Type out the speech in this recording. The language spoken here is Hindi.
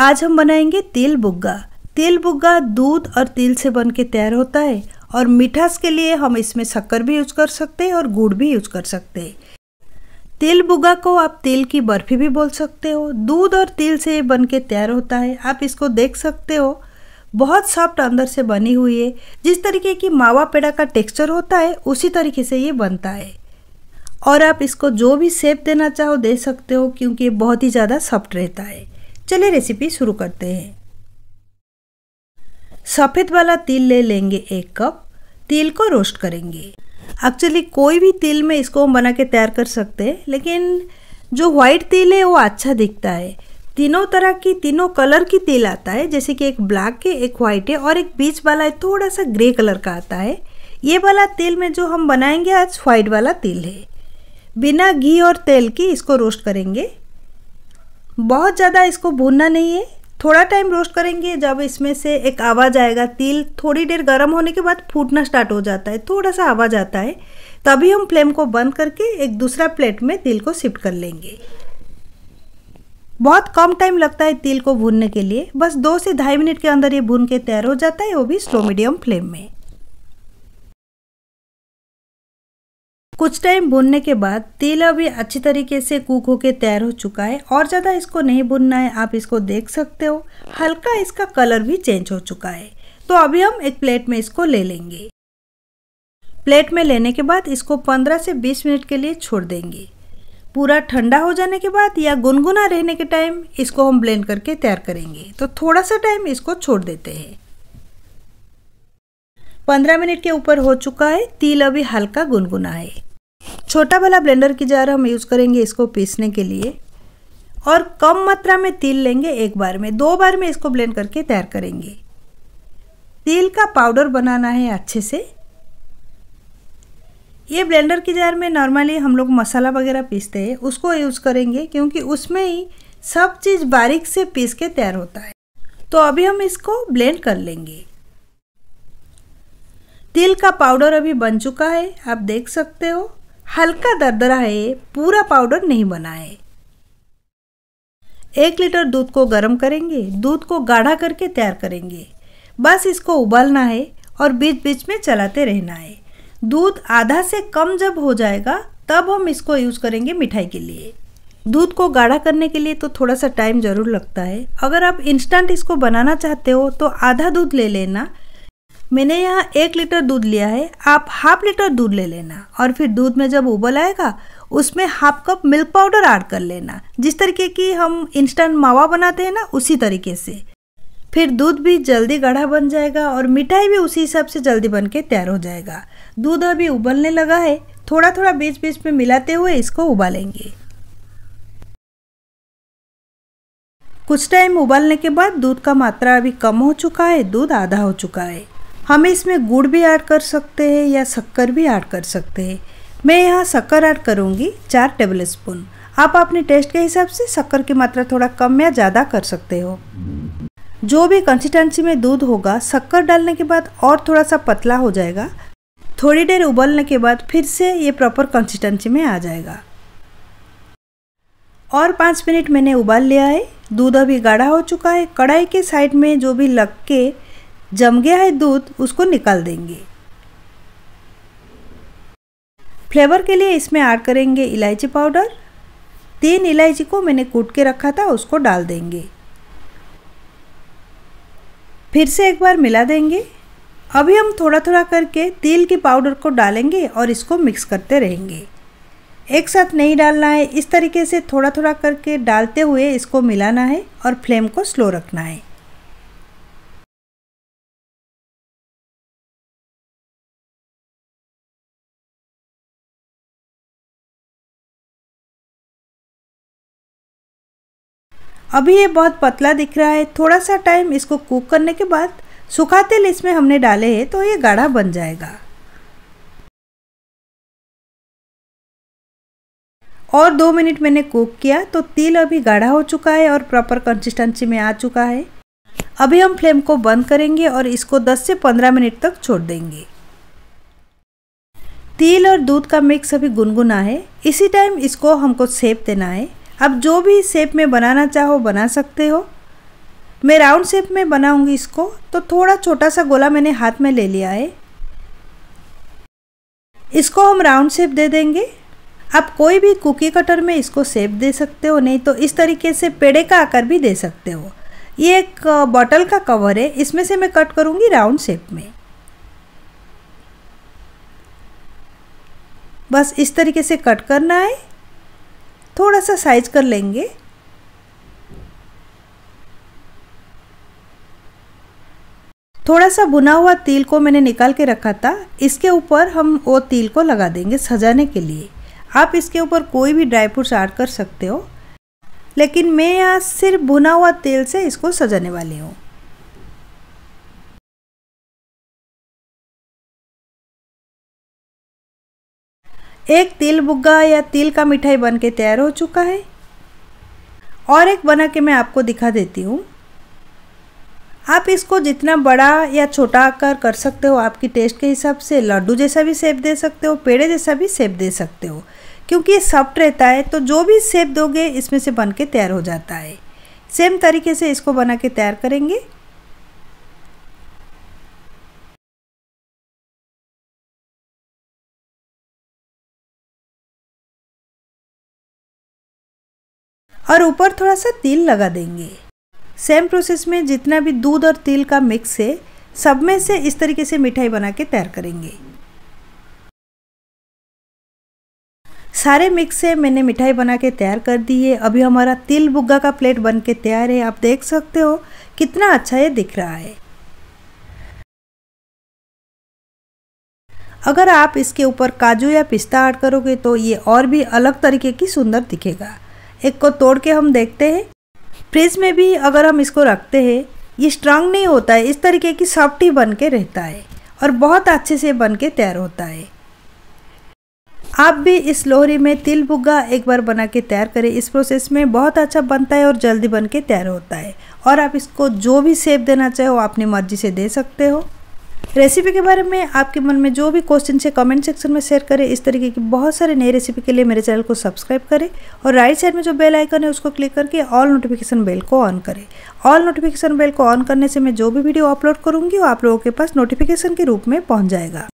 आज हम बनाएंगे तिल बुग्गा तिल बुग्गा दूध और तिल से बन के तैयार होता है और मिठास के लिए हम इसमें शक्कर भी यूज कर सकते हैं और गुड़ भी यूज कर सकते हैं तिल बुग्गा को आप तिल की बर्फी भी बोल सकते हो दूध और तिल से बन के तैयार होता है आप इसको देख सकते हो बहुत सॉफ्ट अंदर से बनी हुई है जिस तरीके की मावा पेड़ा का टेक्सचर होता है उसी तरीके से ये बनता है और आप इसको जो भी शेप देना चाहो दे सकते हो क्योंकि ये बहुत ही ज़्यादा सॉफ्ट रहता है चले रेसिपी शुरू करते हैं सफ़ेद वाला तिल ले लेंगे एक कप तिल को रोस्ट करेंगे एक्चुअली कोई भी तिल में इसको हम बना के तैयार कर सकते हैं लेकिन जो व्हाइट तिल है वो अच्छा दिखता है तीनों तरह की तीनों कलर की तिल आता है जैसे कि एक ब्लैक है एक व्हाइट है और एक बीच वाला है थोड़ा सा ग्रे कलर का आता है ये वाला तिल में जो हम बनाएंगे आज वाइट वाला तिल है बिना घी और तेल के इसको रोस्ट करेंगे बहुत ज़्यादा इसको भूनना नहीं है थोड़ा टाइम रोस्ट करेंगे जब इसमें से एक आवाज़ आएगा तिल थोड़ी देर गर्म होने के बाद फूटना स्टार्ट हो जाता है थोड़ा सा आवाज़ आता है तभी हम फ्लेम को बंद करके एक दूसरा प्लेट में तिल को शिफ्ट कर लेंगे बहुत कम टाइम लगता है तिल को भूनने के लिए बस दो से ढाई मिनट के अंदर ये भून के तैयार हो जाता है वो भी स्लो मीडियम फ्लेम में कुछ टाइम भुनने के बाद तेल अभी अच्छी तरीके से कुक होके तैयार हो चुका है और ज़्यादा इसको नहीं भुनना है आप इसको देख सकते हो हल्का इसका कलर भी चेंज हो चुका है तो अभी हम एक प्लेट में इसको ले लेंगे प्लेट में लेने के बाद इसको 15 से 20 मिनट के लिए छोड़ देंगे पूरा ठंडा हो जाने के बाद या गुनगुना रहने के टाइम इसको हम ब्लेंड करके तैयार करेंगे तो थोड़ा सा टाइम इसको छोड़ देते हैं 15 मिनट के ऊपर हो चुका है तिल अभी हल्का गुनगुना है छोटा वाला ब्लेंडर की जार हम यूज़ करेंगे इसको पीसने के लिए और कम मात्रा में तिल लेंगे एक बार में दो बार में इसको ब्लेंड करके तैयार करेंगे तिल का पाउडर बनाना है अच्छे से ये ब्लेंडर की जार में नॉर्मली हम लोग मसाला वगैरह पीसते हैं उसको यूज़ करेंगे क्योंकि उसमें ही सब चीज़ बारीक से पीस के तैयार होता है तो अभी हम इसको ब्लेंड कर लेंगे तिल का पाउडर अभी बन चुका है आप देख सकते हो हल्का दरदरा है पूरा पाउडर नहीं बना है एक लीटर दूध को गर्म करेंगे दूध को गाढ़ा करके तैयार करेंगे बस इसको उबालना है और बीच बीच में चलाते रहना है दूध आधा से कम जब हो जाएगा तब हम इसको यूज़ करेंगे मिठाई के लिए दूध को गाढ़ा करने के लिए तो थोड़ा सा टाइम ज़रूर लगता है अगर आप इंस्टेंट इसको बनाना चाहते हो तो आधा दूध ले लेना मैंने यहाँ एक लीटर दूध लिया है आप हाफ लीटर दूध ले लेना और फिर दूध में जब उबल आएगा उसमें half cup milk powder add कर लेना जिस तरीके की हम इंस्टेंट मावा बनाते हैं ना उसी तरीके से फिर दूध भी जल्दी गाढ़ा बन जाएगा और मिठाई भी उसी हिसाब से जल्दी बन के तैयार हो जाएगा दूध अभी उबलने लगा है थोड़ा थोड़ा बीच बीच में मिलाते हुए इसको उबालेंगे कुछ टाइम उबालने के बाद दूध का मात्रा अभी कम हो चुका है दूध आधा हो चुका है हम इसमें गुड़ भी ऐड कर सकते हैं या शक्कर भी ऐड कर सकते हैं मैं यहाँ शक्कर ऐड करूँगी चार टेबल स्पून आप अपने टेस्ट के हिसाब से शक्कर की मात्रा थोड़ा कम या ज़्यादा कर सकते हो जो भी कंसिस्टेंसी में दूध होगा शक्कर डालने के बाद और थोड़ा सा पतला हो जाएगा थोड़ी देर उबलने के बाद फिर से ये प्रॉपर कंसिस्टेंसी में आ जाएगा और पाँच मिनट मैंने उबाल लिया है दूध अभी गाढ़ा हो चुका है कढ़ाई के साइड में जो भी लग के जम गया है दूध उसको निकाल देंगे फ्लेवर के लिए इसमें ऐड करेंगे इलायची पाउडर तीन इलायची को मैंने कूट के रखा था उसको डाल देंगे फिर से एक बार मिला देंगे अभी हम थोड़ा थोड़ा करके तिल के पाउडर को डालेंगे और इसको मिक्स करते रहेंगे एक साथ नहीं डालना है इस तरीके से थोड़ा थोड़ा करके डालते हुए इसको मिलाना है और फ्लेम को स्लो रखना है अभी ये बहुत पतला दिख रहा है थोड़ा सा टाइम इसको कुक करने के बाद सूखा तेल इसमें हमने डाले हैं तो ये गाढ़ा बन जाएगा और दो मिनट मैंने कुक किया तो तिल अभी गाढ़ा हो चुका है और प्रॉपर कंसिस्टेंसी में आ चुका है अभी हम फ्लेम को बंद करेंगे और इसको 10 से 15 मिनट तक छोड़ देंगे तिल और दूध का मिक्स अभी गुनगुना है इसी टाइम इसको हमको सेप देना है आप जो भी शेप में बनाना चाहो बना सकते हो मैं राउंड शेप में बनाऊंगी इसको तो थोड़ा छोटा सा गोला मैंने हाथ में ले लिया है इसको हम राउंड शेप दे देंगे आप कोई भी कुकी कटर में इसको शेप दे सकते हो नहीं तो इस तरीके से पेड़े का आकार भी दे सकते हो ये एक बॉटल का कवर है इसमें से मैं कट करूँगी राउंड शेप में बस इस तरीके से कट करना है थोड़ा सा साइज कर लेंगे थोड़ा सा बुना हुआ तिल को मैंने निकाल के रखा था इसके ऊपर हम वो तिल को लगा देंगे सजाने के लिए आप इसके ऊपर कोई भी ड्राई फ्रूट्स ऐड कर सकते हो लेकिन मैं यहाँ सिर्फ बुना हुआ तेल से इसको सजाने वाली हूँ एक तिल बुग्गा या तिल का मिठाई बन के तैयार हो चुका है और एक बना के मैं आपको दिखा देती हूँ आप इसको जितना बड़ा या छोटा आकार कर सकते हो आपकी टेस्ट के हिसाब से लड्डू जैसा भी सेप दे सकते हो पेड़े जैसा भी सेप दे सकते हो क्योंकि ये सॉफ्ट रहता है तो जो भी सेप दोगे इसमें से बन के तैयार हो जाता है सेम तरीके से इसको बना के तैयार करेंगे और ऊपर थोड़ा सा तिल लगा देंगे सेम प्रोसेस में जितना भी दूध और तिल का मिक्स है सब में से इस तरीके से मिठाई बना के तैयार करेंगे सारे मिक्स से मैंने मिठाई बना के तैयार कर दी है अभी हमारा तिल बुग्गा का प्लेट बन के तैयार है आप देख सकते हो कितना अच्छा ये दिख रहा है अगर आप इसके ऊपर काजू या पिस्ता ऐड करोगे तो ये और भी अलग तरीके की सुंदर दिखेगा एक को तोड़ के हम देखते हैं फ्रिज में भी अगर हम इसको रखते हैं ये स्ट्रांग नहीं होता है इस तरीके की सॉफ्ट ही बन के रहता है और बहुत अच्छे से बन के तैयार होता है आप भी इस लोहरी में तिल भुग्गा एक बार बना के तैयार करें इस प्रोसेस में बहुत अच्छा बनता है और जल्दी बन के तैयार होता है और आप इसको जो भी सेप देना चाहे वो अपनी मर्जी से दे सकते हो रेसिपी के बारे में आपके मन में जो भी क्वेश्चन है कमेंट सेक्शन में शेयर करें इस तरीके की बहुत सारे नई रेसिपी के लिए मेरे चैनल को सब्सक्राइब करें और राइट साइड में जो बेल आइकन है उसको क्लिक करके ऑल नोटिफिकेशन बेल को ऑन करें ऑल नोटिफिकेशन बेल को ऑन करने से मैं जो भी वीडियो अपलोड करूँगी वो आप लोगों के पास नोटिफिकेशन के रूप में पहुँच जाएगा